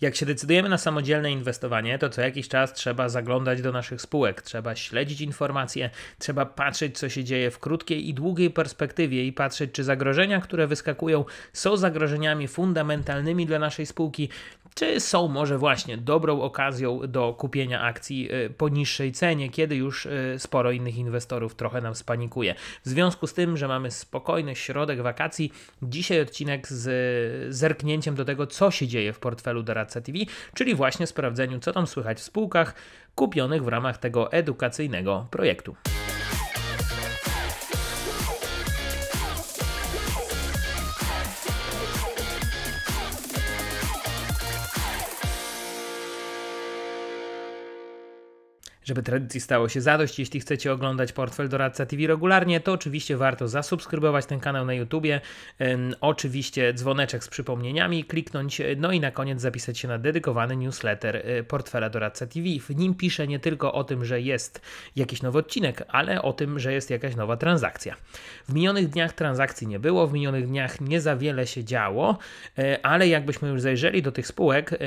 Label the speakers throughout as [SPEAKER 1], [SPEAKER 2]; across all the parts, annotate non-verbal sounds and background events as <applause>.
[SPEAKER 1] Jak się decydujemy na samodzielne inwestowanie, to co jakiś czas trzeba zaglądać do naszych spółek, trzeba śledzić informacje, trzeba patrzeć, co się dzieje w krótkiej i długiej perspektywie i patrzeć, czy zagrożenia, które wyskakują, są zagrożeniami fundamentalnymi dla naszej spółki, czy są może właśnie dobrą okazją do kupienia akcji y, po niższej cenie, kiedy już y, sporo innych inwestorów trochę nam spanikuje. W związku z tym, że mamy spokojny środek wakacji, dzisiaj odcinek z y, zerknięciem do tego, co się dzieje w portfelu doradców Edukacja TV, czyli właśnie sprawdzeniu, co tam słychać w spółkach kupionych w ramach tego edukacyjnego projektu. Żeby tradycji stało się zadość, jeśli chcecie oglądać Portfel Doradca TV regularnie, to oczywiście warto zasubskrybować ten kanał na YouTubie, oczywiście dzwoneczek z przypomnieniami kliknąć, e, no i na koniec zapisać się na dedykowany newsletter e, Portfela Doradca TV. W nim piszę nie tylko o tym, że jest jakiś nowy odcinek, ale o tym, że jest jakaś nowa transakcja. W minionych dniach transakcji nie było, w minionych dniach nie za wiele się działo, e, ale jakbyśmy już zajrzeli do tych spółek,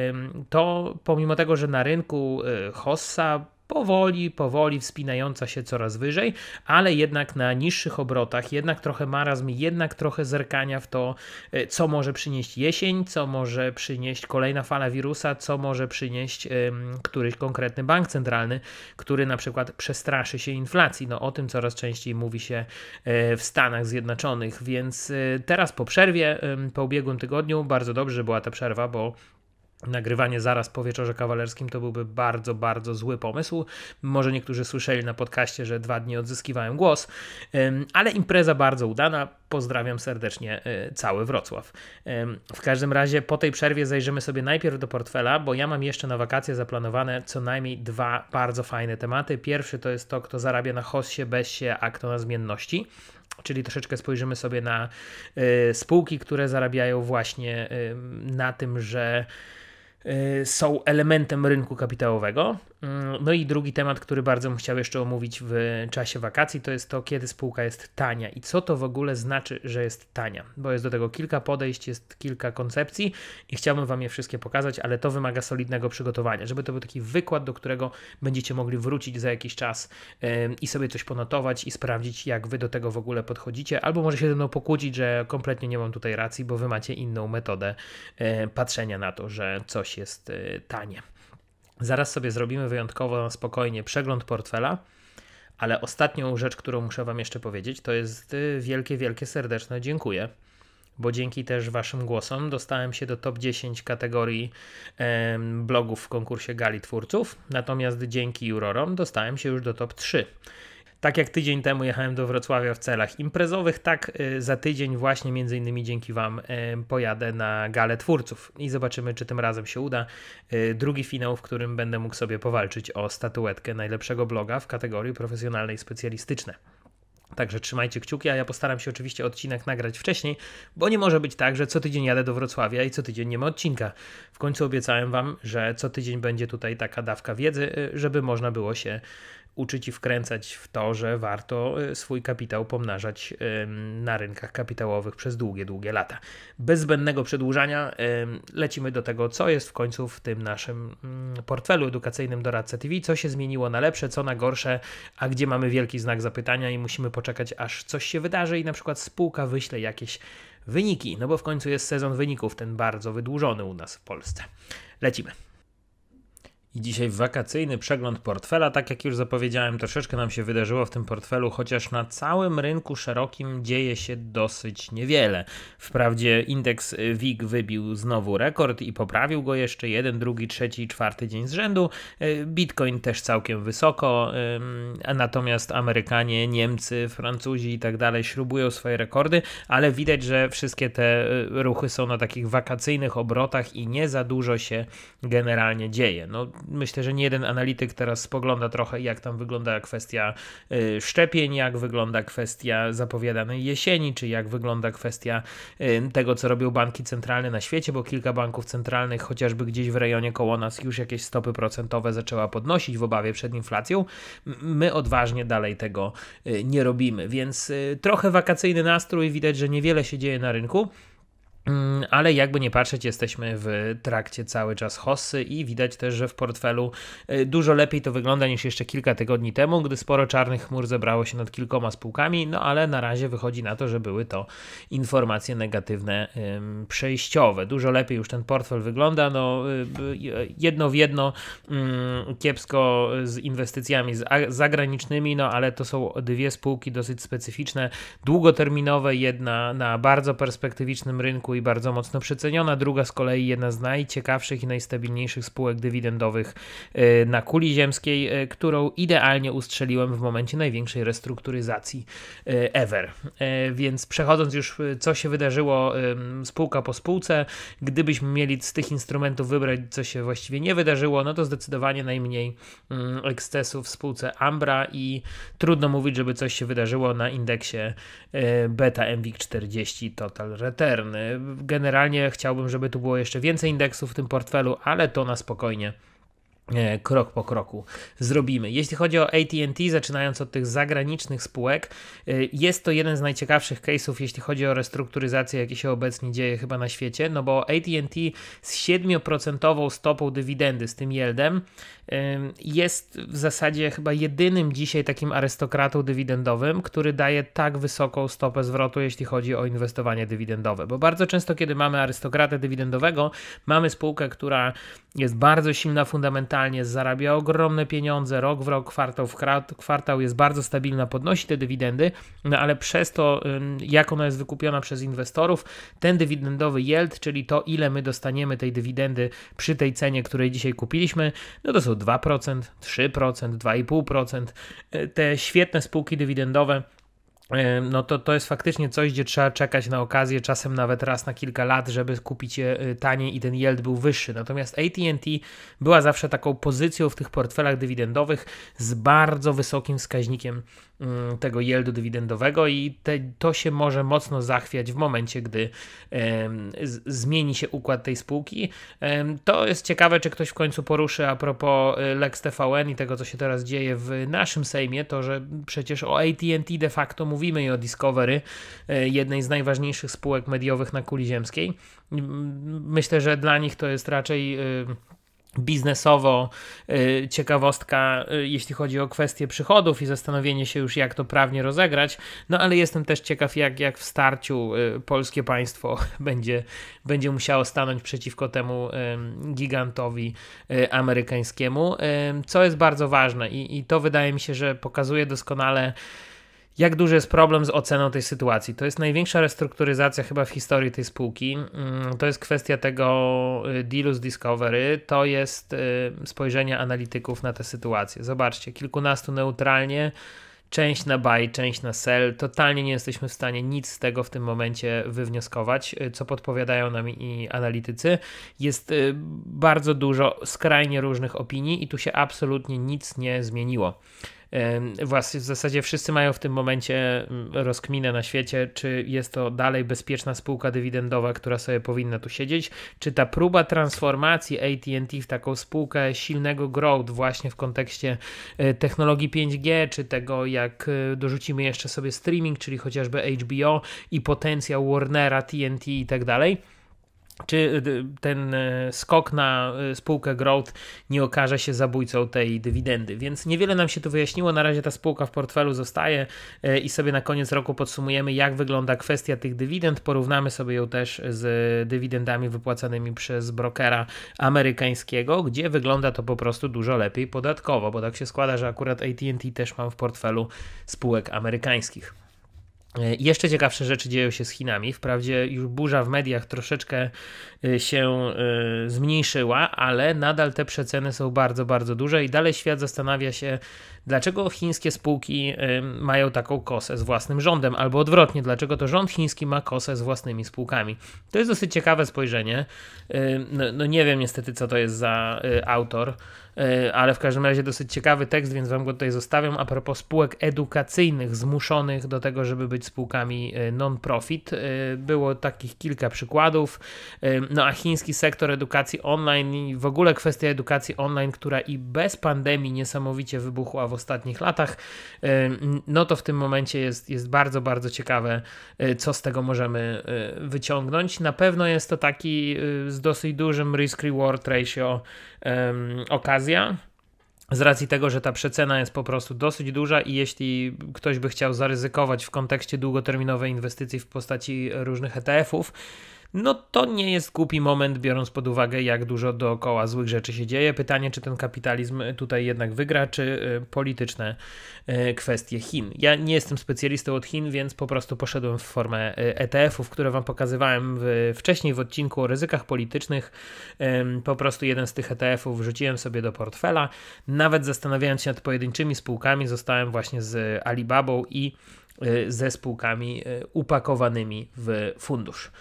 [SPEAKER 1] to pomimo tego, że na rynku Hossa powoli, powoli wspinająca się coraz wyżej, ale jednak na niższych obrotach, jednak trochę marazm, jednak trochę zerkania w to, e, co może przynieść jesień, co może przynieść kolejna fala wirusa, co może przynieść któryś konkretny bank centralny, który na przykład przestraszy się inflacji. No o tym coraz częściej mówi się e, w Stanach Zjednoczonych, więc e, teraz po przerwie, po ubiegłym tygodniu, bardzo dobrze była ta przerwa, bo nagrywanie zaraz po wieczorze kawalerskim to byłby bardzo, bardzo zły pomysł. Może niektórzy słyszeli na podcaście, że dwa dni odzyskiwałem głos, ale impreza bardzo udana. Pozdrawiam serdecznie e, cały Wrocław. W każdym razie po tej przerwie zajrzymy sobie najpierw do portfela, bo ja mam jeszcze na wakacje zaplanowane co najmniej dwa bardzo fajne tematy. Pierwszy to jest to, kto zarabia na hossie, bezsie, a kto na zmienności czyli troszeczkę spojrzymy sobie na y, spółki, które zarabiają właśnie y, na tym, że Y, są elementem rynku kapitałowego, Mm, no i drugi temat, który bardzo bym chciał jeszcze omówić w czasie wakacji, to jest to, kiedy spółka jest tania i co to w ogóle znaczy, że jest tania, bo jest do tego kilka podejść, jest kilka koncepcji i chciałbym Wam je wszystkie pokazać, ale to wymaga solidnego przygotowania, żeby to był taki wykład, do którego będziecie mogli wrócić za jakiś czas i sobie coś ponotować i sprawdzić, jak Wy do tego w ogóle podchodzicie, albo może się ze mną pokłócić, że kompletnie nie mam tutaj racji, bo Wy macie inną metodę patrzenia na to, że coś jest e, tanie. Zaraz sobie zrobimy wyjątkowo spokojnie przegląd portfela, ale ostatnią rzecz, którą muszę Wam jeszcze powiedzieć, to jest y, wielkie, wielkie serdeczne dziękuję bo dzięki też Waszym głosom dostałem się do top 10 kategorii e, blogów w konkursie Gali Twórców, natomiast dzięki jurorom dostałem się już do top 3. Tak jak tydzień temu jechałem do Wrocławia w celach imprezowych, tak y, za tydzień właśnie między innymi dzięki Wam y, pojadę na galę twórców i zobaczymy, czy tym razem się uda. Y, drugi finał, w którym będę mógł sobie powalczyć o statuetkę najlepszego bloga w kategorii profesjonalnej specjalistyczne. Także trzymajcie kciuki, a ja postaram się oczywiście odcinek nagrać wcześniej, bo nie może być tak, że co tydzień jadę do Wrocławia i co tydzień nie ma odcinka. W końcu obiecałem Wam, że co tydzień będzie tutaj taka dawka wiedzy, żeby można było się uczyć i wkręcać w to, że warto y, swój kapitał pomnażać na rynkach kapitałowych przez długie, długie lata. Bez zbędnego przedłużania lecimy do tego, co jest w końcu w tym naszym mm, portfelu edukacyjnym Doradca TV, co się zmieniło na lepsze, co na gorsze, a gdzie mamy wielki znak zapytania i musimy poczekać, aż coś się wydarzy i na przykład spółka wyśle jakieś wyniki, no bo w końcu jest sezon wyników, ten bardzo wydłużony u nas w Polsce. Lecimy. I dzisiaj wakacyjny przegląd portfela. Tak jak już zapowiedziałem, troszeczkę nam się wydarzyło w tym portfelu, chociaż na całym rynku szerokim dzieje się dosyć niewiele. Wprawdzie indeks WIG wybił znowu rekord i poprawił go jeszcze jeden, drugi, trzeci i czwarty dzień z rzędu. E, Bitcoin też całkiem wysoko, natomiast Amerykanie, Niemcy, Francuzi i tak dalej śrubują swoje rekordy, ale widać, że wszystkie te e, ruchy są na takich wakacyjnych obrotach i nie za dużo się generalnie dzieje. No, myślę, że nie jeden analityk teraz spogląda trochę, jak tam wygląda kwestia y, szczepień, jak wygląda kwestia zapowiadanej jesieni, czy jak wygląda kwestia y, tego, co robią banki centralne na świecie, bo kilka banków centralnych, chociażby gdzieś w rejonie koło nas, już jakieś stopy procentowe zaczęła podnosić w obawie przed inflacją. My odważnie dalej tego y, nie robimy, więc trochę wakacyjny nastrój, widać, że niewiele się dzieje na rynku. Mm, ale jakby nie patrzeć, jesteśmy w trakcie cały czas hossy i widać też, że w portfelu y, dużo lepiej to wygląda niż jeszcze kilka tygodni temu, gdy sporo czarnych chmur zebrało się nad kilkoma spółkami, no ale na razie wychodzi na to, że były to informacje negatywne przejściowe. Dużo lepiej już ten portfel wygląda, no y, y, jedno w jedno mm, kiepsko z inwestycjami z zagranicznymi, no ale to są dwie spółki dosyć specyficzne, długoterminowe, jedna na bardzo perspektywicznym rynku, rynku i bardzo mocno przeceniona. Druga z kolei jedna z najciekawszych i najstabilniejszych spółek dywidendowych e, na kuli ziemskiej, e, którą idealnie ustrzeliłem w momencie największej restrukturyzacji e, ever. Więc przechodząc już, co się wydarzyło spółka po spółce, gdybyśmy mieli z tych instrumentów wybrać, co się właściwie nie wydarzyło, no to zdecydowanie najmniej mm, ekscesów w spółce Ambra i trudno mówić, żeby coś się wydarzyło na indeksie beta MWIG 40 Total Return generalnie chciałbym, żeby tu było jeszcze więcej indeksów w tym portfelu, ale to na spokojnie E, krok po kroku zrobimy. Jeśli chodzi o ATT, zaczynając od tych zagranicznych spółek, e, jest to jeden z najciekawszych case'ów, jeśli chodzi o restrukturyzację, jakie się obecnie dzieje chyba na świecie, no bo ATT z 7% stopą dywidendy, z tym yieldem, e, jest w zasadzie chyba jedynym dzisiaj takim arystokratą dywidendowym, który daje tak wysoką stopę zwrotu, jeśli chodzi o inwestowanie dywidendowe, bo bardzo często, kiedy mamy arystokratę dywidendowego, mamy spółkę, która jest bardzo silna fundamentalnie, zarabia ogromne pieniądze, rok w rok, kwartał w kwartał, jest bardzo stabilna, podnosi te dywidendy, no ale przez to, jak ona jest wykupiona przez inwestorów, ten dywidendowy yield, czyli to, ile my dostaniemy tej dywidendy przy tej cenie, której dzisiaj kupiliśmy, no to są 2%, 3%, 2,5%. Te świetne spółki dywidendowe no to to jest faktycznie coś, gdzie trzeba czekać na okazję, czasem nawet raz na kilka lat, żeby kupić je e, taniej i ten yield był wyższy. Natomiast AT&T była zawsze taką pozycją w tych portfelach dywidendowych z bardzo wysokim wskaźnikiem Mm, tego yieldu dywidendowego i te, to się może mocno zachwiać w momencie, gdy z, zmieni się układ tej spółki. to jest ciekawe, czy ktoś w końcu poruszy a propos y, Lex TVN i tego, co się teraz dzieje w naszym Sejmie, to, że przecież o AT&T de facto mówimy i o Discovery, e, jednej z najważniejszych spółek mediowych na kuli ziemskiej. Myślę, że dla nich to jest raczej... Y, biznesowo y, ciekawostka, y, jeśli chodzi o kwestie przychodów i zastanowienie się już, jak to prawnie rozegrać. No ale jestem też ciekaw, jak, jak w starciu y, polskie państwo <laughs> będzie, będzie musiało stanąć przeciwko temu gigantowi amerykańskiemu, co jest bardzo ważne i, i to wydaje mi się, że pokazuje doskonale jak duży jest problem z oceną tej sytuacji. To jest największa restrukturyzacja chyba w historii tej spółki. Mm, to jest kwestia tego y, dealu z Discovery, to jest y, spojrzenie analityków na tę sytuację. Zobaczcie, kilkunastu neutralnie, część na buy, część na sell. Totalnie nie jesteśmy w stanie nic z tego w tym momencie wywnioskować, y, co podpowiadają nam i analitycy. Jest bardzo dużo skrajnie różnych opinii i tu się absolutnie nic nie zmieniło. Właśnie w zasadzie wszyscy mają w tym momencie mm, rozkminę na świecie, czy jest to dalej bezpieczna spółka dywidendowa, która sobie powinna tu siedzieć, czy ta próba transformacji ATT w taką spółkę silnego growth właśnie w kontekście e, technologii 5G, czy tego jak e, dorzucimy jeszcze sobie streaming, czyli chociażby HBO i potencjał Warnera, TNT i tak dalej czy y, ten y, skok na y, spółkę Growth nie okaże się zabójcą tej dywidendy. Więc niewiele nam się tu wyjaśniło. Na razie ta spółka w portfelu zostaje i sobie na koniec roku podsumujemy, jak wygląda kwestia tych dywidend. Porównamy sobie ją też z dywidendami wypłacanymi przez brokera amerykańskiego, gdzie wygląda to po prostu dużo lepiej podatkowo, bo tak się składa, że akurat ATT też mam w portfelu spółek amerykańskich. E, jeszcze ciekawsze rzeczy dzieją się z Chinami. Wprawdzie już burza w mediach troszeczkę e, się e, zmniejszyła, ale nadal te przeceny są bardzo, bardzo duże i dalej świat zastanawia się, dlaczego chińskie spółki mają taką kosę z własnym rządem, albo odwrotnie, dlaczego to rząd chiński ma kosę z własnymi spółkami. To jest dosyć ciekawe spojrzenie. No, no nie wiem niestety, co to jest za autor E, ale w każdym razie dosyć ciekawy tekst, więc wam go tutaj zostawiam. A propos spółek edukacyjnych zmuszonych do tego, żeby być spółkami e, non-profit, e, było takich kilka przykładów. No a chiński sektor edukacji online i w ogóle kwestia edukacji online, która i bez pandemii niesamowicie wybuchła w ostatnich latach, no to w tym momencie jest, jest bardzo, bardzo ciekawe, co z tego możemy wyciągnąć. Na pewno jest to taki z dosyć dużym risk-reward ratio okazji okazja. Z racji tego, że ta przecena jest po prostu dosyć duża, i jeśli ktoś by chciał zaryzykować w kontekście długoterminowej inwestycji w postaci różnych ETF-ów, no to nie jest głupi moment, biorąc pod uwagę, jak dużo dookoła złych rzeczy się dzieje. Pytanie, czy ten kapitalizm tutaj jednak wygra, czy y, polityczne y, kwestie Chin. Ja nie jestem specjalistą od Chin, więc po prostu poszedłem w formę y, ETF-ów, które Wam pokazywałem w, wcześniej w odcinku o ryzykach politycznych. Po prostu jeden z tych ETF-ów wrzuciłem sobie do portfela. Nawet zastanawiając się nad pojedynczymi spółkami, zostałem właśnie z Alibabą i ze spółkami upakowanymi w fundusz.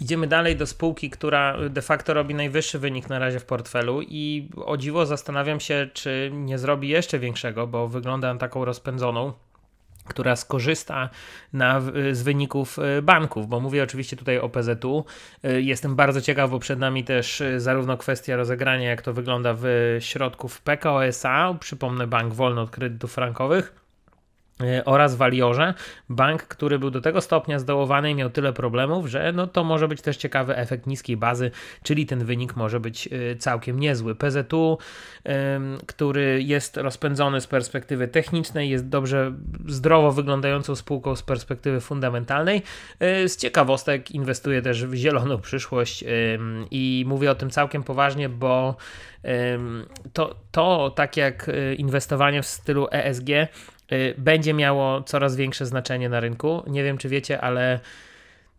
[SPEAKER 1] Idziemy dalej do spółki, która de facto robi najwyższy wynik na razie w portfelu i o dziwo zastanawiam się, czy nie zrobi jeszcze większego, bo wygląda na taką rozpędzoną która skorzysta na, z wyników e, banków, bo mówię oczywiście tutaj o PZU. E, jestem bardzo ciekaw, bo przed nami też e, zarówno kwestia rozegrania, jak to wygląda w środków PKO SA, przypomnę Bank Wolny od Kredytów Frankowych, E, oraz waliorze. Bank, który był do tego stopnia zdołowany i miał tyle problemów, że no to może być też ciekawy efekt niskiej bazy, czyli ten wynik może być e, całkiem niezły. PZU, e, który jest rozpędzony z perspektywy technicznej, jest dobrze zdrowo wyglądającą spółką z perspektywy fundamentalnej. Z ciekawostek inwestuje też w zieloną przyszłość i mówię o tym całkiem poważnie, bo to, to tak jak inwestowanie w stylu ESG, Y, będzie miało coraz większe znaczenie na rynku. Nie wiem, czy wiecie, ale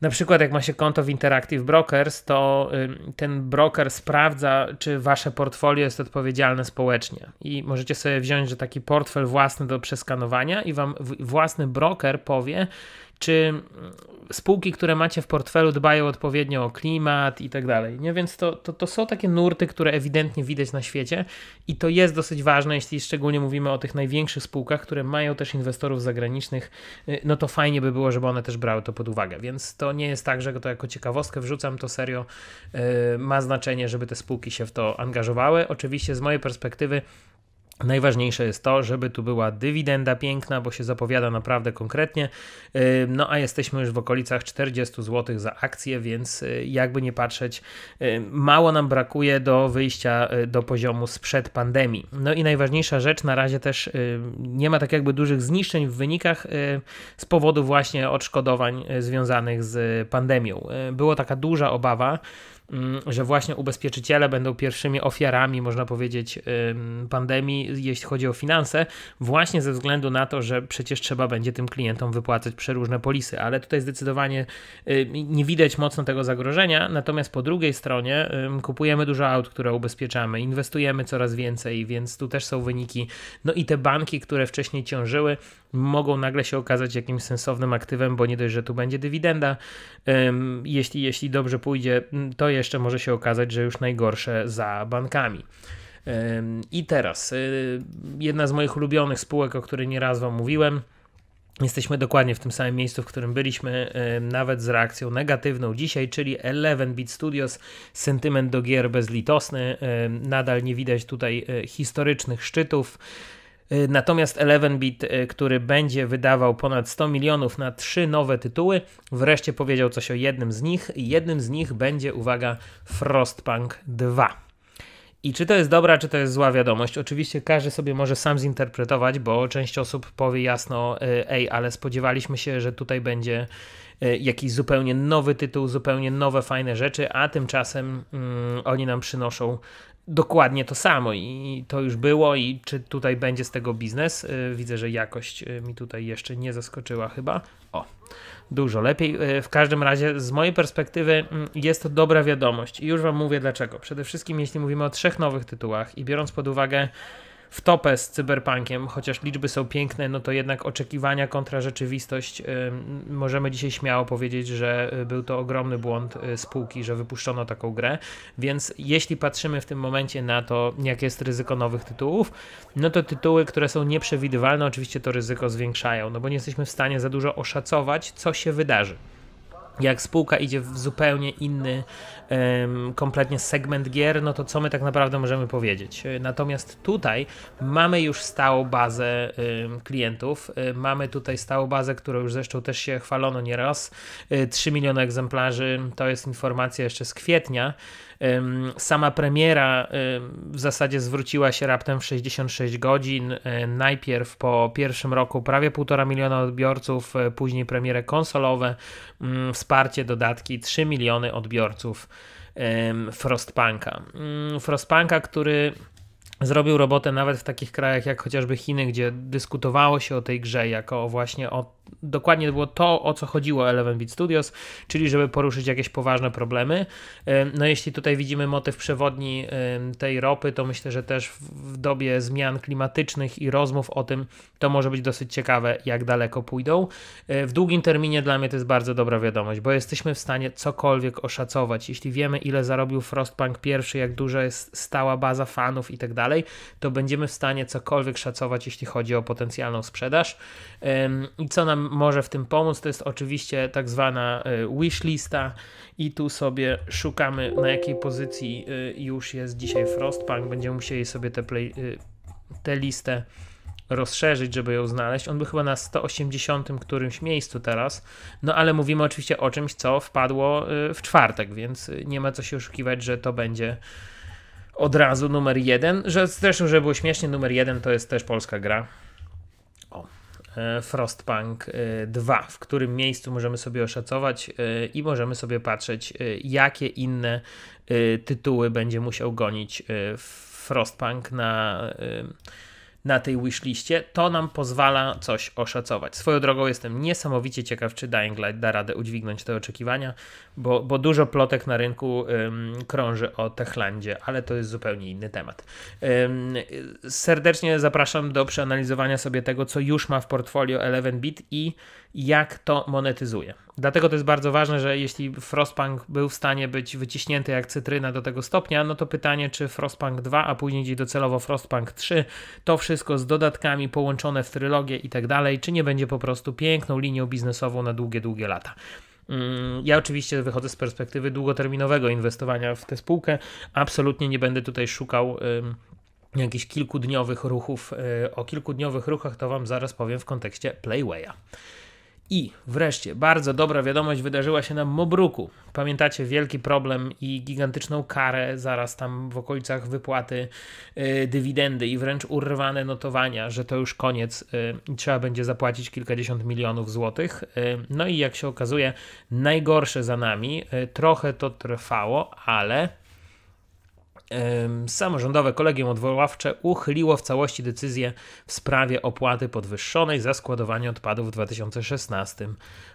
[SPEAKER 1] na przykład jak ma się konto w Interactive Brokers, to ten broker sprawdza, czy wasze portfolio jest odpowiedzialne społecznie. I możecie sobie wziąć, że taki portfel własny do przeskanowania i wam własny broker powie, czy mm, spółki, które macie w portfelu dbają odpowiednio o klimat i tak dalej. Nie? Więc to, to, to są takie nurty, które ewidentnie widać na świecie i to jest dosyć ważne, jeśli szczególnie mówimy o tych największych spółkach, które mają też inwestorów zagranicznych, y, no to fajnie by było, żeby one też brały to pod uwagę. Więc to nie jest tak, że to jako ciekawostkę wrzucam, to serio yy, ma znaczenie, żeby te spółki się w to angażowały. Oczywiście z mojej perspektywy Najważniejsze jest to, żeby tu była dywidenda piękna, bo się zapowiada naprawdę konkretnie. Y, no a jesteśmy już w okolicach 40 zł za akcję, więc y, jakby nie patrzeć, y, mało nam brakuje do wyjścia do poziomu sprzed pandemii. No i najważniejsza rzecz, na razie też nie ma tak jakby dużych zniszczeń w wynikach z powodu właśnie odszkodowań związanych z pandemią. Była taka duża obawa, Mm, że właśnie ubezpieczyciele będą pierwszymi ofiarami, można powiedzieć, pandemii, jeśli chodzi o finanse, właśnie ze względu na to, że przecież trzeba będzie tym klientom wypłacać przeróżne polisy, ale tutaj zdecydowanie nie widać mocno tego zagrożenia, natomiast po drugiej stronie kupujemy dużo aut, które ubezpieczamy, inwestujemy coraz więcej, więc tu też są wyniki. No i te banki, które wcześniej ciążyły, mogą nagle się okazać jakimś sensownym aktywem, bo nie dość, że tu będzie dywidenda. Jeśli, jeśli dobrze pójdzie, mm, to jeszcze może się okazać, że już najgorsze za bankami. I teraz, y, jedna z moich ulubionych spółek, o której nieraz Wam mówiłem, Jesteśmy dokładnie w tym samym miejscu, w którym byliśmy, nawet z reakcją negatywną dzisiaj, czyli 11-bit Studios, sentyment do gier bezlitosny. Nadal nie widać tutaj e, historycznych szczytów. Y, natomiast 11bit, y, który będzie wydawał ponad 100 milionów na trzy nowe tytuły, wreszcie powiedział coś o jednym z nich. Jednym z nich będzie, uwaga, Frostpunk 2. I czy to jest dobra, czy to jest zła wiadomość? Oczywiście każdy sobie może sam zinterpretować, bo część osób powie jasno, y, ej, ale spodziewaliśmy się, że tutaj będzie jakiś zupełnie nowy tytuł, zupełnie nowe, fajne rzeczy, a tymczasem mm, oni nam przynoszą dokładnie to samo i to już było i czy tutaj będzie z tego biznes? Y, widzę, że jakość y, mi tutaj jeszcze nie zaskoczyła chyba. O, dużo lepiej. Y, w każdym razie z mojej perspektywy mm, jest to dobra wiadomość i już wam mówię dlaczego. Przede wszystkim jeśli mówimy o trzech nowych tytułach i biorąc pod uwagę w topę z cyberpunkiem, chociaż liczby są piękne, no to jednak oczekiwania kontra rzeczywistość możemy dzisiaj śmiało powiedzieć, że y, był to ogromny błąd y, spółki, że wypuszczono taką grę. Więc jeśli patrzymy w tym momencie na to, jakie jest ryzyko nowych tytułów, no to tytuły, które są nieprzewidywalne, oczywiście to ryzyko zwiększają, no bo nie jesteśmy w stanie za dużo oszacować, co się wydarzy jak spółka idzie w zupełnie inny, kompletnie segment gier, no to co my tak naprawdę możemy powiedzieć? E, natomiast tutaj mamy już stałą bazę klientów, e, mamy tutaj stałą bazę, którą już zresztą też się chwalono nieraz, 3 e, miliony egzemplarzy, to jest informacja jeszcze z kwietnia, Sama premiera w zasadzie zwróciła się raptem w 66 godzin. E, najpierw po pierwszym roku prawie 1,5 miliona odbiorców, e, później premiere konsolowe, mm, wsparcie, dodatki 3 miliony odbiorców Frostpunka. Mm, Frostpunka, który zrobił robotę nawet w takich krajach jak chociażby Chiny, gdzie dyskutowało się o tej grze jako właśnie o dokładnie było to, o co chodziło Eleven Beat Studios, czyli żeby poruszyć jakieś poważne problemy. No jeśli tutaj widzimy motyw przewodni tej ropy, to myślę, że też w dobie zmian klimatycznych i rozmów o tym to może być dosyć ciekawe, jak daleko pójdą. E, w długim terminie dla mnie to jest bardzo dobra wiadomość, bo jesteśmy w stanie cokolwiek oszacować. Jeśli wiemy, ile zarobił Frostpunk pierwszy, jak duża jest stała baza fanów i tak dalej, dalej, to będziemy w stanie cokolwiek szacować, jeśli chodzi o potencjalną sprzedaż. I co nam może w tym pomóc, to jest oczywiście tak zwana e, wishlista i tu sobie szukamy na jakiej pozycji e, już jest dzisiaj Frostpunk, będziemy musieli sobie e, tę te listę rozszerzyć, żeby ją znaleźć. On był chyba na 180 którymś miejscu teraz, no ale mówimy oczywiście o czymś, co wpadło w czwartek, więc nie ma co się oszukiwać, że to będzie od razu numer jeden, że zresztą, żeby było śmiesznie, numer jeden to jest też polska gra. O. E, Frostpunk 2, e, w którym miejscu możemy sobie oszacować e, i możemy sobie patrzeć, jakie inne tytuły będzie musiał gonić Frostpunk na na tej wishliście, to nam pozwala coś oszacować. Swoją drogą jestem niesamowicie ciekaw, czy Dying Light da radę udźwignąć te oczekiwania, bo, bo dużo plotek na rynku ym, krąży o Techlandzie, ale to jest zupełnie inny temat. Ym, serdecznie zapraszam do przeanalizowania sobie tego, co już ma w portfolio 11-bit i jak to monetyzuje. Dlatego to jest bardzo ważne, że jeśli Frostpunk był w stanie być wyciśnięty jak cytryna do tego stopnia, no to pytanie, czy Frostpunk 2, a później gdzieś docelowo Frostpunk 3, to wszystko z dodatkami połączone w trylogię i tak dalej, czy nie będzie po prostu piękną linią biznesową na długie, długie lata. Mm, ja oczywiście wychodzę z perspektywy długoterminowego inwestowania w tę spółkę. Absolutnie nie będę tutaj szukał jakichś kilkudniowych ruchów. Y, o kilkudniowych ruchach to Wam zaraz powiem w kontekście Playwaya. I wreszcie, bardzo dobra wiadomość wydarzyła się na Mobruku. Pamiętacie wielki problem i gigantyczną karę zaraz tam w okolicach wypłaty yy, dywidendy i wręcz urwane notowania, że to już koniec, i y, trzeba będzie zapłacić kilkadziesiąt milionów złotych. Y, no i jak się okazuje, najgorsze za nami. Y, trochę to trwało, ale Samorządowe Kolegium Odwoławcze uchyliło w całości decyzję w sprawie opłaty podwyższonej za składowanie odpadów w 2016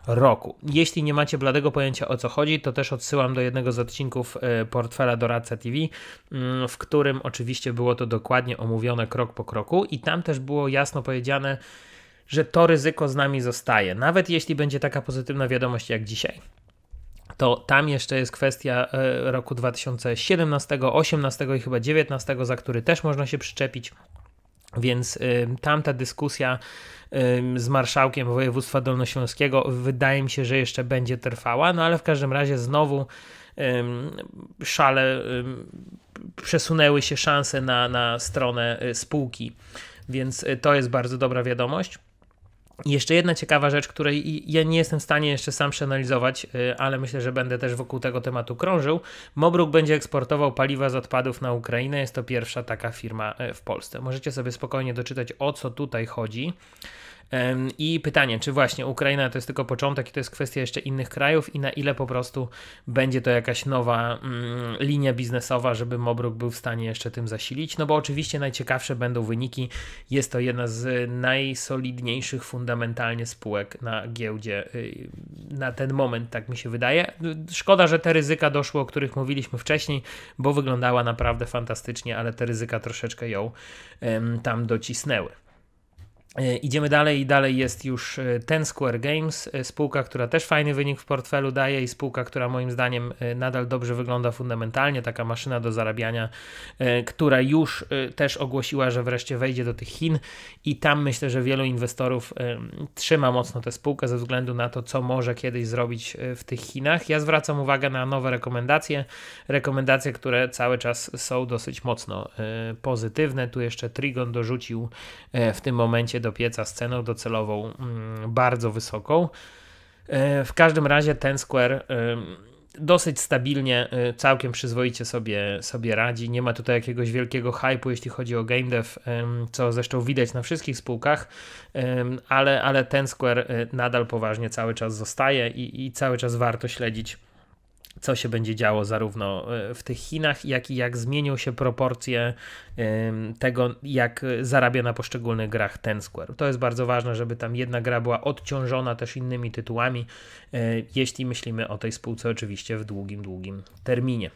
[SPEAKER 1] roku. Jeśli nie macie bladego pojęcia o co chodzi, to też odsyłam do jednego z odcinków e, portfela Doradca TV, mm, w którym oczywiście było to dokładnie omówione krok po kroku i tam też było jasno powiedziane, że to ryzyko z nami zostaje, nawet jeśli będzie taka pozytywna wiadomość jak dzisiaj to tam jeszcze jest kwestia e, roku 2017, 18 i chyba 19, za który też można się przyczepić. Więc y, tamta dyskusja y, z marszałkiem województwa dolnośląskiego wydaje mi się, że jeszcze będzie trwała, no ale w każdym razie znowu y, szale przesunęły się szanse na, na stronę y, spółki, więc y, to jest bardzo dobra wiadomość. Jeszcze jedna ciekawa rzecz, której ja nie jestem w stanie jeszcze sam przeanalizować, y, ale myślę, że będę też wokół tego tematu krążył. Mobruk będzie eksportował paliwa z odpadów na Ukrainę. Jest to pierwsza taka firma y, w Polsce. Możecie sobie spokojnie doczytać, o co tutaj chodzi. I pytanie, czy właśnie Ukraina to jest tylko początek i to jest kwestia jeszcze innych krajów i na ile po prostu będzie to jakaś nowa mm, linia biznesowa, żeby Mobruk był w stanie jeszcze tym zasilić, no bo oczywiście najciekawsze będą wyniki, jest to jedna z najsolidniejszych fundamentalnie spółek na giełdzie y, na ten moment, tak mi się wydaje. Szkoda, że te ryzyka doszły, o których mówiliśmy wcześniej, bo wyglądała naprawdę fantastycznie, ale te ryzyka troszeczkę ją tam docisnęły. E, idziemy dalej i dalej jest już e, Ten Square Games, e, spółka, która też fajny wynik w portfelu daje i spółka, która moim zdaniem nadal dobrze wygląda fundamentalnie, taka maszyna do zarabiania, która już też ogłosiła, że wreszcie wejdzie do tych Chin i tam myślę, że wielu inwestorów trzyma mocno tę spółkę ze względu na to, co może kiedyś zrobić w tych Chinach. Ja zwracam uwagę na nowe rekomendacje, rekomendacje, które cały czas są dosyć mocno pozytywne. Tu jeszcze Trigon dorzucił w tym momencie do pieca z ceną docelową mm, bardzo wysoką. E, w każdym razie ten Square e, dosyć stabilnie, e, całkiem przyzwoicie sobie, sobie radzi. Nie ma tutaj jakiegoś wielkiego hypu, jeśli chodzi o game dev, co zresztą widać na wszystkich spółkach, ale, ale ten Square nadal poważnie cały czas zostaje i, i cały czas warto śledzić co się będzie działo zarówno y, w tych Chinach, jak i jak zmienią się proporcje tego, jak zarabia na poszczególnych grach Ten Square. To jest bardzo ważne, żeby tam jedna gra była odciążona też innymi tytułami, y, jeśli myślimy o tej spółce oczywiście w długim, długim terminie.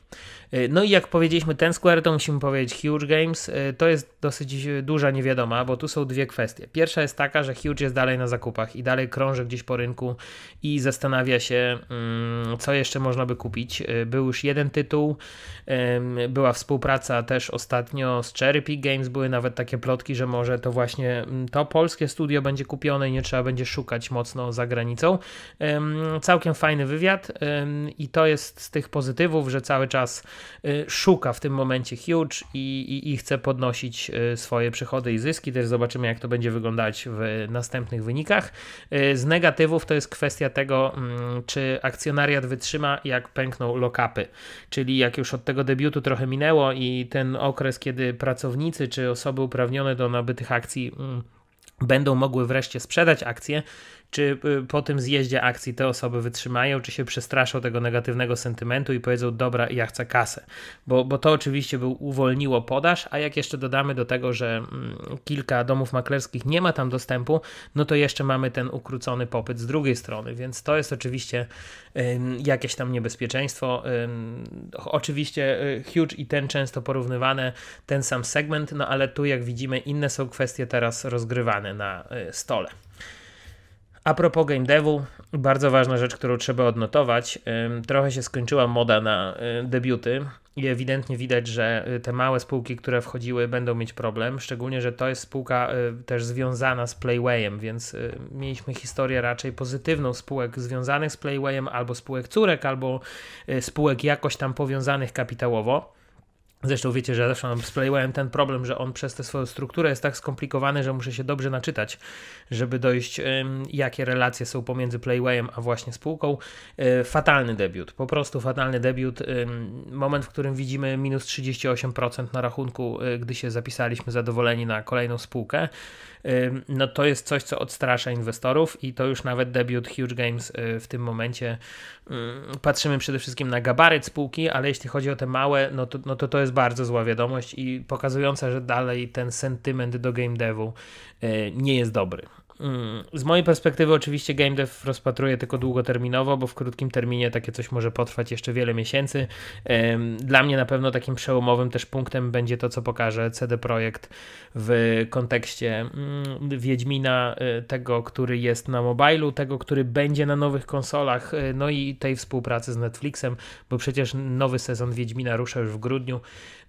[SPEAKER 1] Y, no i jak powiedzieliśmy Ten Square, to musimy powiedzieć Huge Games. To jest dosyć duża niewiadoma, bo tu są dwie kwestie. Pierwsza jest taka, że Huge jest dalej na zakupach i dalej krąży gdzieś po rynku i zastanawia się, mm, co jeszcze można by kupić kupić. E, był już jeden tytuł, była współpraca też ostatnio z Cherry Games, były nawet takie plotki, że może to właśnie mm, to polskie studio będzie kupione i nie trzeba będzie szukać mocno za granicą. Całkiem fajny wywiad i to jest z tych pozytywów, że cały czas e, szuka w tym momencie Huge i, i, i chce podnosić e, swoje przychody i zyski. Też zobaczymy, jak to będzie wyglądać w następnych wynikach. Z negatywów to jest kwestia tego, mm, czy akcjonariat wytrzyma, jak pękną lockupy. Czyli jak już od tego debiutu trochę minęło i ten okres, kiedy pracownicy czy osoby uprawnione do nabytych akcji mm, będą mogły wreszcie sprzedać akcje, czy y, po tym zjeździe akcji te osoby wytrzymają, czy się przestraszą tego negatywnego sentymentu i powiedzą, dobra, ja chcę kasę. Bo, bo to oczywiście był, uwolniło podaż, a jak jeszcze dodamy do tego, że mm, kilka domów maklerskich nie ma tam dostępu, no to jeszcze mamy ten ukrócony popyt z drugiej strony, więc to jest oczywiście jakieś tam niebezpieczeństwo. Oczywiście y, huge i ten często porównywane, ten sam segment, no ale tu jak widzimy inne są kwestie teraz rozgrywane na y, stole. A propos game devu, bardzo ważna rzecz, którą trzeba odnotować. Trochę się skończyła moda na y, debiuty i ewidentnie widać, że y, te małe spółki, które wchodziły, będą mieć problem. Szczególnie, że to jest spółka y, też związana z Playwayem, więc mieliśmy historię raczej pozytywną spółek związanych z Playwayem, albo spółek córek, albo spółek jakoś tam powiązanych kapitałowo. Zresztą wiecie, że ja zawsze z Playwayem ten problem, że on przez tę swoją strukturę jest tak skomplikowany, że muszę się dobrze naczytać, żeby dojść, jakie relacje są pomiędzy Playwayem a właśnie spółką. E, fatalny debiut, po prostu fatalny debiut. Moment, w którym widzimy minus 38% na rachunku, e, gdy się zapisaliśmy zadowoleni na kolejną spółkę. No to jest coś, co odstrasza inwestorów i to już nawet debiut Huge Games e, w tym momencie. Mm, patrzymy przede wszystkim na gabaryt spółki, ale jeśli chodzi o te małe, no to, no to, to jest bardzo zła wiadomość i pokazująca, że dalej ten sentyment do game devu e, nie jest dobry. Mm, z mojej perspektywy oczywiście game dev rozpatruje tylko długoterminowo, bo w krótkim terminie takie coś może potrwać jeszcze wiele miesięcy. Dla mnie na pewno takim przełomowym też punktem będzie to, co pokaże CD Projekt w kontekście mm, Wiedźmina, y, tego, który jest na mobilu, tego, który będzie na nowych konsolach, y, no i tej współpracy z Netflixem, bo przecież nowy sezon Wiedźmina rusza już w grudniu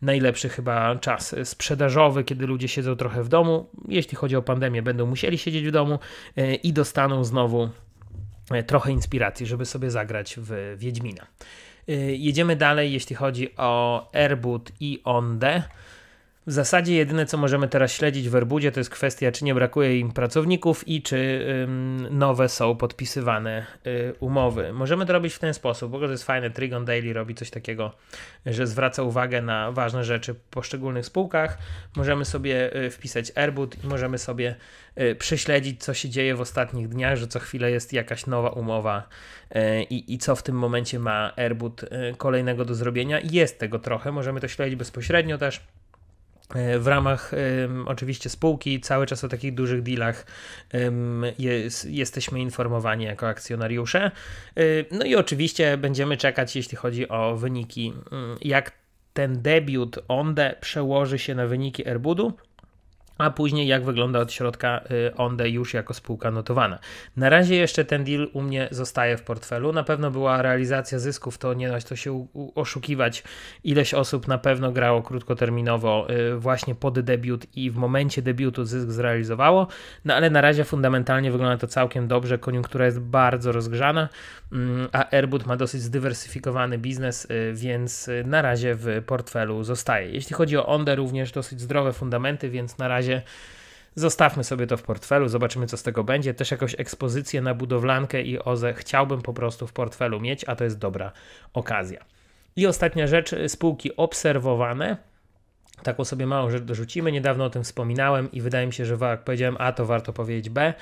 [SPEAKER 1] najlepszy chyba czas sprzedażowy, kiedy ludzie siedzą trochę w domu. Jeśli chodzi o pandemię, będą musieli siedzieć w domu e, i dostaną znowu e, trochę inspiracji, żeby sobie zagrać w Wiedźmina. E, jedziemy dalej, jeśli chodzi o Airboot i Onde. W zasadzie jedyne, co możemy teraz śledzić w Airbudzie, to jest kwestia, czy nie brakuje im pracowników i czy ym, nowe są podpisywane y, umowy. Możemy to robić w ten sposób, bo to jest fajne. Trigon Daily robi coś takiego, że zwraca uwagę na ważne rzeczy w poszczególnych spółkach. Możemy sobie y, wpisać Airbud i możemy sobie y, prześledzić, co się dzieje w ostatnich dniach, że co chwilę jest jakaś nowa umowa y, i, i co w tym momencie ma Airbud y, kolejnego do zrobienia. I jest tego trochę, możemy to śledzić bezpośrednio też E, w ramach um, oczywiście spółki cały czas o takich dużych dealach um, jest, jesteśmy informowani jako akcjonariusze. E, no i oczywiście będziemy czekać, jeśli chodzi o wyniki, mm, jak ten debiut Onde przełoży się na wyniki Airbudu a później jak wygląda od środka y, Onde już jako spółka notowana. Na razie jeszcze ten deal u mnie zostaje w portfelu. Na pewno była realizacja zysków, to nie da to się oszukiwać. Ileś osób na pewno grało krótkoterminowo y, właśnie pod debiut i w momencie debiutu zysk zrealizowało, no ale na razie fundamentalnie wygląda to całkiem dobrze. Koniunktura jest bardzo rozgrzana, mm, a Airbus ma dosyć zdywersyfikowany biznes, y, więc na razie w portfelu zostaje. Jeśli chodzi o Onde, również dosyć zdrowe fundamenty, więc na razie razie zostawmy sobie to w portfelu, zobaczymy co z tego będzie. Też jakąś ekspozycję na budowlankę i OZE chciałbym po prostu w portfelu mieć, a to jest dobra okazja. I ostatnia rzecz, spółki obserwowane. Taką sobie małą rzecz dorzucimy. Niedawno o tym wspominałem i wydaje mi się, że jak powiedziałem A, to warto powiedzieć B.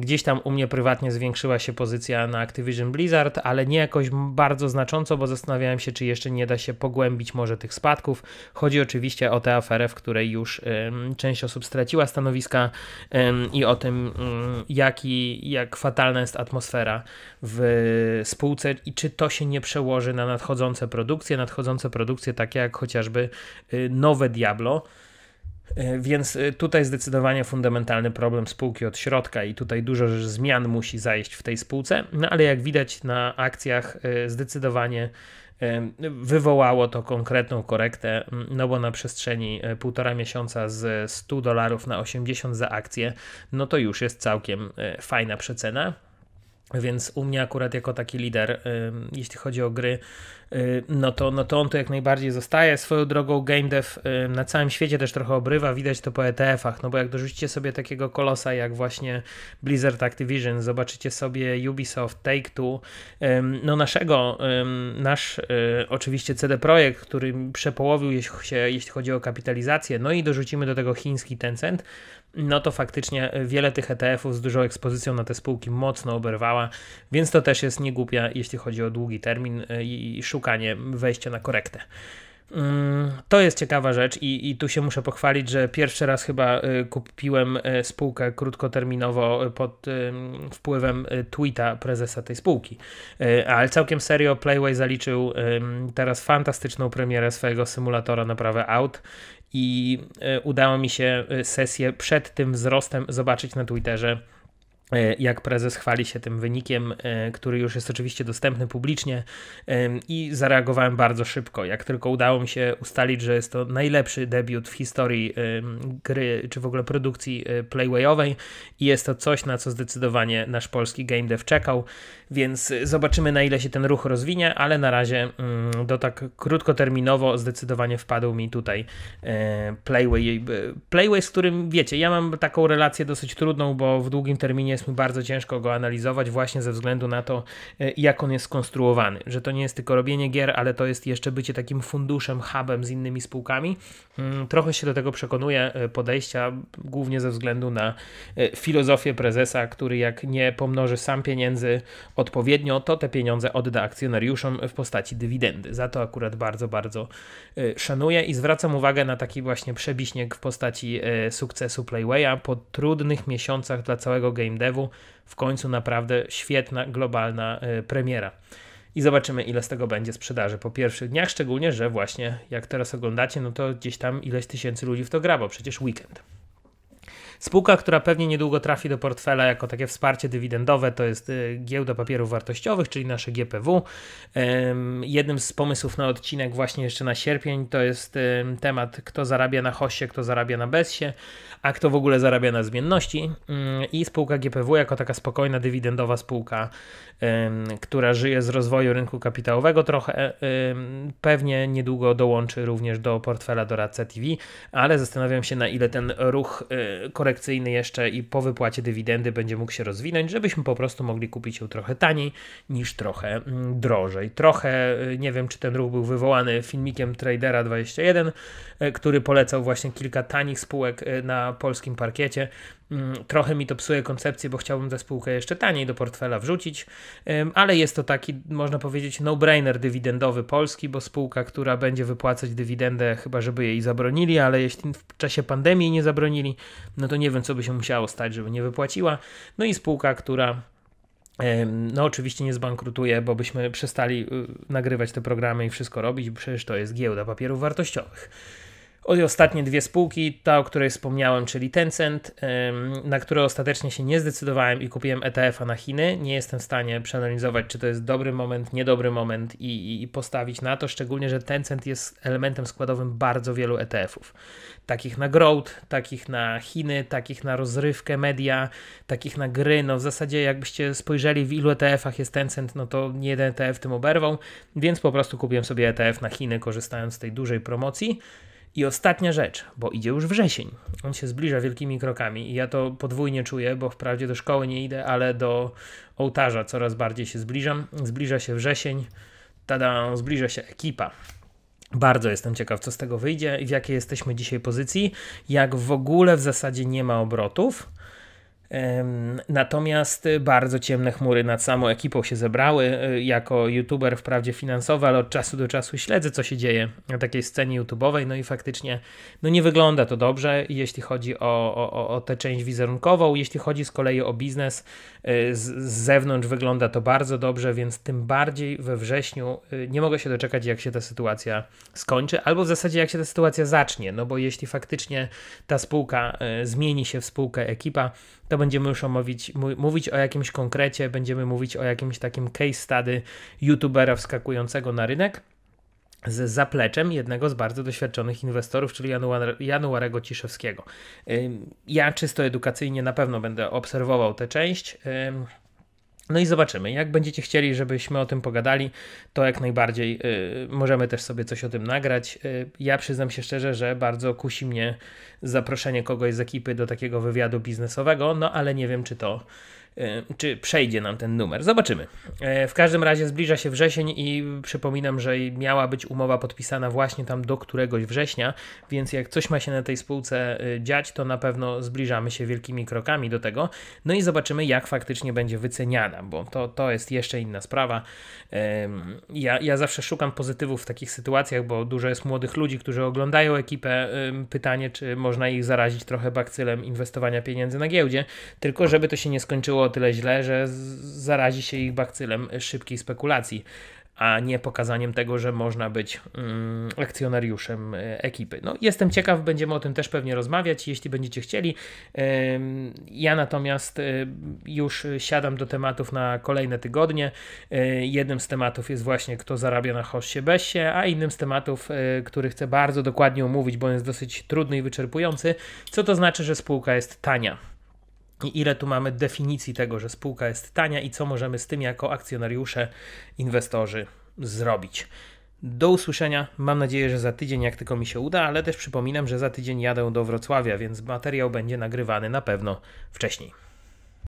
[SPEAKER 1] Gdzieś tam u mnie prywatnie zwiększyła się pozycja na Activision Blizzard, ale nie jakoś bardzo znacząco, bo zastanawiałem się, czy jeszcze nie da się pogłębić może tych spadków. Chodzi oczywiście o tę aferę, w której już część osób straciła stanowiska i o tym, mm, jaki, jak fatalna jest atmosfera w spółce i czy to się nie przełoży na nadchodzące produkcje, nadchodzące produkcje takie jak chociażby y, nowe Diablo. E, więc e, tutaj zdecydowanie fundamentalny problem spółki od środka i tutaj dużo zmian musi zajść w tej spółce, no ale jak widać na akcjach e, zdecydowanie wywołało to konkretną korektę, no bo na przestrzeni półtora miesiąca z 100 dolarów na 80 za akcję, no to już jest całkiem fajna przecena. Więc u mnie akurat jako taki lider, jeśli chodzi o gry, Y, no to, no to on to jak najbardziej zostaje. Swoją drogą game dev y, na całym świecie też trochę obrywa, widać to po ETF-ach, no bo jak dorzucicie sobie takiego kolosa jak właśnie Blizzard Activision, zobaczycie sobie Ubisoft, Take-Two, no naszego, nasz y, oczywiście CD Projekt, który przepołowił się, jeśli chodzi o kapitalizację, no i dorzucimy do tego chiński Tencent, no to faktycznie wiele tych ETF-ów z dużą ekspozycją na te spółki mocno oberwała, więc to też jest niegłupia, jeśli chodzi o długi termin i szukanie szukanie wejścia na korektę. Mm, to jest ciekawa rzecz i, i tu się muszę pochwalić, że pierwszy raz chyba y, kupiłem y, spółkę krótkoterminowo y, pod wpływem tweeta prezesa tej spółki. Ale całkiem serio Playway zaliczył teraz fantastyczną premierę swojego symulatora naprawy aut i udało mi się sesję przed tym wzrostem zobaczyć na Twitterze E, jak prezes chwali się tym wynikiem, e, który już jest oczywiście dostępny publicznie e, i zareagowałem bardzo szybko. Jak tylko udało mi się ustalić, że jest to najlepszy debiut w historii gry, czy w ogóle produkcji playwayowej i jest to coś, na co zdecydowanie nasz polski game dev czekał, więc zobaczymy na ile się ten ruch rozwinie, ale na razie do mm, tak krótkoterminowo zdecydowanie wpadł mi tutaj playway, playway z którym wiecie, ja mam taką relację dosyć trudną, bo w długim terminie jest mi bardzo ciężko go analizować właśnie ze względu na to, e, jak on jest skonstruowany. Że to nie jest tylko robienie gier, ale to jest jeszcze bycie takim funduszem, hubem z innymi spółkami. Mm, trochę się do tego przekonuje podejścia, głównie ze względu na e, filozofię prezesa, który jak nie pomnoży sam pieniędzy odpowiednio, to te pieniądze odda akcjonariuszom w postaci dywidendy. Za to akurat bardzo, bardzo e, szanuję i zwracam uwagę na taki właśnie przebiśnieg w postaci sukcesu Playwaya po trudnych miesiącach dla całego game w końcu naprawdę świetna globalna e, premiera. I zobaczymy, ile z tego będzie sprzedaży po pierwszych dniach, szczególnie, że właśnie jak teraz oglądacie, no to gdzieś tam ileś tysięcy ludzi w to gra, bo przecież weekend. Spółka, która pewnie niedługo trafi do portfela jako takie wsparcie dywidendowe, to jest y, giełda papierów wartościowych, czyli nasze GPW. Jednym z pomysłów na odcinek właśnie jeszcze na sierpień to jest temat, kto zarabia na hosie, kto zarabia na bezsie, a kto w ogóle zarabia na zmienności. Mm, I spółka GPW jako taka spokojna dywidendowa spółka, która żyje z rozwoju rynku kapitałowego trochę, e, pewnie niedługo dołączy również do portfela doradca TV, ale zastanawiam się na ile ten ruch y, koreański korekcyjny jeszcze i po wypłacie dywidendy będzie mógł się rozwinąć, żebyśmy po prostu mogli kupić ją trochę taniej niż trochę mm, drożej. Trochę y, nie wiem, czy ten ruch był wywołany filmikiem Tradera 21, y, który polecał właśnie kilka tanich spółek y, na polskim parkiecie. Mm, trochę mi to psuje koncepcję, bo chciałbym tę spółkę jeszcze taniej do portfela wrzucić, ale jest to taki, można powiedzieć, no-brainer dywidendowy polski, bo spółka, która będzie wypłacać dywidendę, chyba żeby jej zabronili, ale jeśli w czasie pandemii nie zabronili, no to nie wiem, co by się musiało stać, żeby nie wypłaciła. No i spółka, która no, oczywiście nie zbankrutuje, bo byśmy przestali y, nagrywać te programy i wszystko robić, przecież to jest giełda papierów wartościowych. Ostatnie dwie spółki, ta o której wspomniałem, czyli Tencent, na które ostatecznie się nie zdecydowałem i kupiłem ETF-a na Chiny. Nie jestem w stanie przeanalizować, czy to jest dobry moment, niedobry moment i, i, postawić na to, szczególnie, że Tencent jest elementem składowym bardzo wielu ETF-ów. Takich na growth, takich na Chiny, takich na rozrywkę media, takich na gry. No w zasadzie jakbyście spojrzeli w ilu ETF-ach jest Tencent, no to nie jeden ETF tym oberwą, więc po prostu kupiłem sobie ETF na Chiny, korzystając z tej dużej promocji. I ostatnia rzecz, bo idzie już wrzesień. On się zbliża wielkimi krokami i ja to podwójnie czuję, bo wprawdzie do szkoły nie idę, ale do ołtarza coraz bardziej się zbliżam. Zbliża się wrzesień, tada, zbliża się ekipa. Bardzo jestem ciekaw, co z tego wyjdzie i w jakiej jesteśmy dzisiaj pozycji. Jak w ogóle w zasadzie nie ma obrotów, Natomiast bardzo ciemne chmury nad samą ekipą się zebrały. E, jako youtuber wprawdzie finansowy, ale od czasu do czasu śledzę, co się dzieje na takiej scenie youtubowej, no i faktycznie no nie wygląda to dobrze, jeśli chodzi o, o, o tę część wizerunkową. Jeśli chodzi z kolei o biznes, e, z, z zewnątrz wygląda to bardzo dobrze, więc tym bardziej we wrześniu e, nie mogę się doczekać, jak się ta sytuacja skończy, albo w zasadzie jak się ta sytuacja zacznie, no bo jeśli faktycznie ta spółka zmieni się w spółkę ekipa, to będziemy już omówić, mówić o jakimś konkrecie, będziemy mówić o jakimś takim case study youtubera wskakującego na rynek z zapleczem jednego z bardzo doświadczonych inwestorów, czyli Januar, Januarego Ciszewskiego. Ja czysto edukacyjnie na pewno będę obserwował tę część. No i zobaczymy. Jak będziecie chcieli, żebyśmy o tym pogadali, to jak najbardziej y, możemy też sobie coś o tym nagrać. Y, ja przyznam się szczerze, że bardzo kusi mnie zaproszenie kogoś z ekipy do takiego wywiadu biznesowego, no ale nie wiem, czy to E, czy przejdzie nam ten numer. Zobaczymy. E, w każdym razie zbliża się wrzesień i przypominam, że miała być umowa podpisana właśnie tam do któregoś września, więc jak coś ma się na tej spółce e, dziać, to na pewno zbliżamy się wielkimi krokami do tego. No i zobaczymy, jak faktycznie będzie wyceniana, bo to, to jest jeszcze inna sprawa. Ja, ja zawsze szukam pozytywów w takich sytuacjach, bo dużo jest młodych ludzi, którzy oglądają ekipę. Pytanie, czy można ich zarazić trochę bakcylem inwestowania pieniędzy na giełdzie, tylko żeby to się nie skończyło było tyle źle, że zarazi się ich bakcylem szybkiej spekulacji, a nie pokazaniem tego, że można być mm, akcjonariuszem e, ekipy. No, jestem ciekaw, będziemy o tym też pewnie rozmawiać, jeśli będziecie chcieli. Ja natomiast e, już siadam do tematów na kolejne tygodnie. E, jednym z tematów jest właśnie kto zarabia na hoście Bessie, a innym z tematów, który chcę bardzo dokładnie omówić, bo jest dosyć trudny i wyczerpujący, co to znaczy, że spółka jest tania i ile tu mamy definicji tego, że spółka jest tania i co możemy z tym jako akcjonariusze, inwestorzy zrobić. Do usłyszenia. Mam nadzieję, że za tydzień, jak tylko mi się uda, ale też przypominam, że za tydzień jadę do Wrocławia, więc materiał będzie nagrywany na pewno wcześniej.